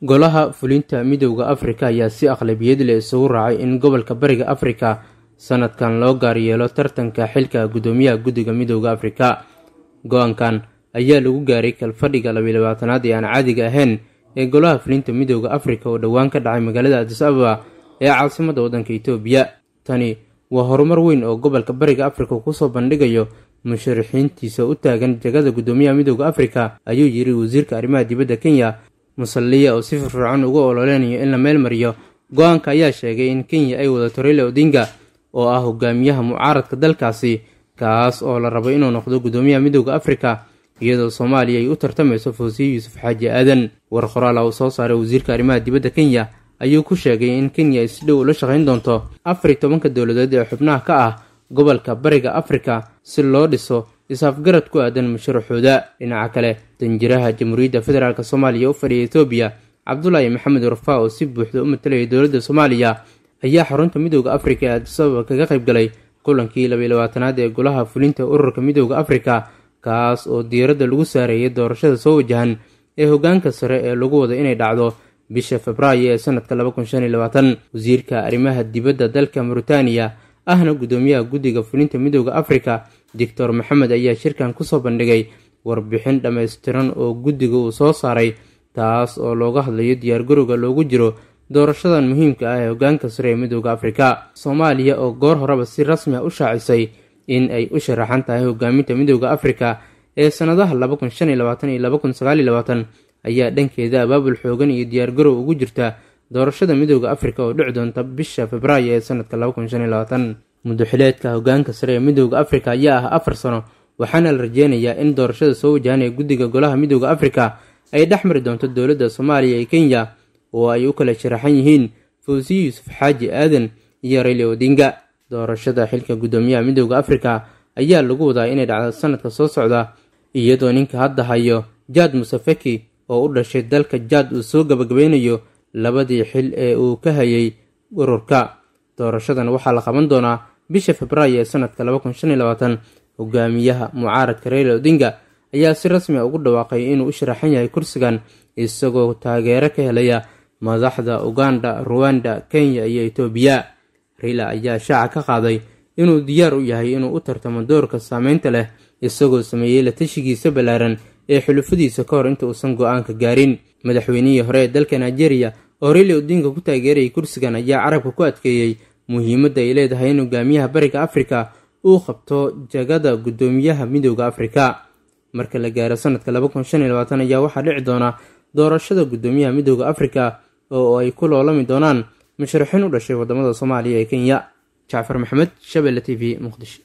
golaha fulinta midowda afrika ayaa si aqlabiyad leh isugu raacay in gobolka bariga afrika sanadkan loo gaar yeelo tartanka xilka guddoomiyaha guddiga midooda afrika go-aankan ayaa lagu gaaray kalfadhiga labayilabaatanaad ee aan caadiga ahayn ee golaha fulinta midowda afrika oo dhowaan ka dhacay magaalada adis ababa ee caasimadda waddanka itoobiya tani waa horumar weyn oo gobolka bariga afrika ku soo bandhigayo musharaxiintiisa u taagan jagada gudoomiyaha midooda afrika ayuu yiri wasiirka arrimaha dibadda kenya musalliya oo si firfircoon ugu ololeynayo in la meel mariyo go-aanka ayaa sheegay in kenya ay wadato raila odinga oo ah hogaamiyaha mucaaradka dalkaasi kaas oo la rabo inuu noqdo guddoomiyaha midowda afrika iyadoo soomaaliya ay u tartamayso foosiye yuusuf xaaji aadan war qoraala uu soo saaray wasiirka arrimaha dibadda kenya ayuu ku sheegay in kenya ay si dhow ula shaqayn doonto afar iyo tobanka dowladeed ee xubnaha ka ah gobolka bariga afrika si loo dhiso is-afgarad ku aadan musharaxooda dhinaca kale danjiraha jamhuuriyadda federaalk soomaaliya u fadhiya etoobiya cabdulaahi maxamed rufaa oo si buuxda u matalaya dowladda soomaaliya ayaa xarunta midooda afrika ee adisababa kaga qayb galay kulankii labaatanaad ee golaha fulinta ururka midooda afrika kaas oo diyaaradda lagu saareeyay doorashada soo wajahan ee hoggaanka sare ee lagu wado inay dhacdo bisha febraayo ee sanadka wasiirka arrimaha dibadda dalka muritaaniya ahna gudoomiyaha guddiga fulinta midooda afrika doctor maxamed ayaa shirkan kusoo bandhigay warbixin dhammaystiran oo guddiga uu soo saaray taas oo looga hadlayo diyaargarowga loogu jiro doorashadan muhiimka ah ee hogaanka sare ee midooda afrika soomaaliya oo goor horeba si rasmi a ah u shaacisay in ay u sharaxan tahay hogaaminta midooda afrika ee sanadaha labakun shan iyo labaatan iyo labakun sagaal iyo labaatan ayaa dhankeeda abaabul xoogan iyo diyaargarow ugu jirta doorashada midooda afrika oo dhici doonta bisha febraayo ee sanadka muddoxileedka hogaanka sare ee midooda afrika ayaa ah afar sano waxaana la rajeynayaa in doorashada soo wajahanaya guddiga golaha midooda afrika ay dhex mari doonto dowladda soomaaliya iyo kenya oo ay u kala sharaxan yihiin fawsiye yuusuf xaaji aadan iyo rayli odinga doorashada xilka guddoomiyaha midooda afrika ayaa lagu wadaa inay dhacdo sanadka soo socda iyadoo ninka hadda hayo jaad musafeki oo u dhashay dalka jaad uu soo gabagabeynayo labadii xil ee uu ka hayay ururka doorashadan waxaa la qaban doonaa bisha febraayo ee sanadka hogaamiyaha mucaaradka reila odinga ayaa si rasmi a ah ugu dhawaaqay inuu u sharaxan yahay kursigan isagoo taageero ka helaya madaxda uganda ruwanda kenya iyo etoobiya reila ayaa shaaca ka qaaday inuu diyaar u yahay inuu u tartamo doorka saameynta leh isagoo sameeyey la tashigiisa ballaaran ee xulufadiisa ka hor inta uusan go-aanka gaarin madaxweynihii hore ee dalka nigeria oo rili odinka ku taageerayay kursigan ayaa carabka ku adkeeyey muhiimadda ay leedahay in hogaamiyaha bariga afrika uu qabto jagada guddoomiyaha midooda afrika marka la gaaro sanadka ayaa waxaa dhici doona doorashada guddoomiyaha midooda afrika oo ay ku loolami doonaan musharaxiin u dhashay waddamada soomaaliya ee kenya jacfar maxamed shabelle t v muqdish